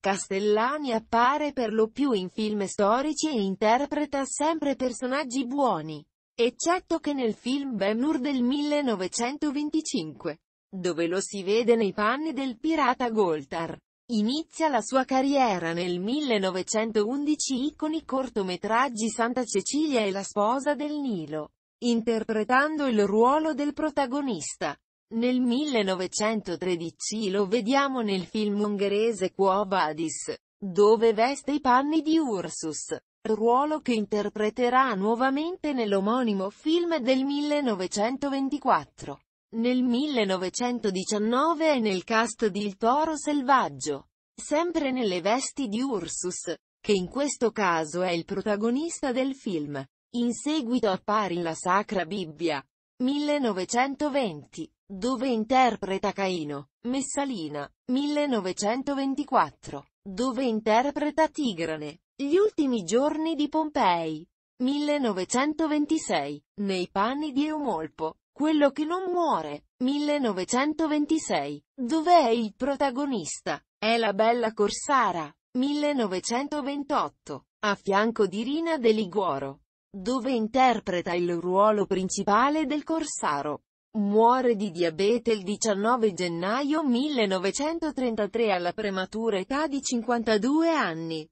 Castellani appare per lo più in film storici e interpreta sempre personaggi buoni, eccetto che nel film Ben-Hur del 1925, dove lo si vede nei panni del pirata Goltar. Inizia la sua carriera nel 1911 con i cortometraggi Santa Cecilia e la sposa del Nilo, interpretando il ruolo del protagonista. Nel 1913 lo vediamo nel film ungherese Quo Vadis, dove veste i panni di Ursus, ruolo che interpreterà nuovamente nell'omonimo film del 1924. Nel 1919 è nel cast di Il Toro Selvaggio, sempre nelle vesti di Ursus, che in questo caso è il protagonista del film. In seguito appare in La Sacra Bibbia, 1920. Dove interpreta Caino, Messalina, 1924. Dove interpreta Tigrane, Gli ultimi giorni di Pompei, 1926. Nei panni di Eumolpo, quello che non muore, 1926. dove è il protagonista? È la bella Corsara, 1928, a fianco di Rina De Liguoro, dove interpreta il ruolo principale del Corsaro. Muore di diabete il 19 gennaio 1933 alla prematura età di 52 anni.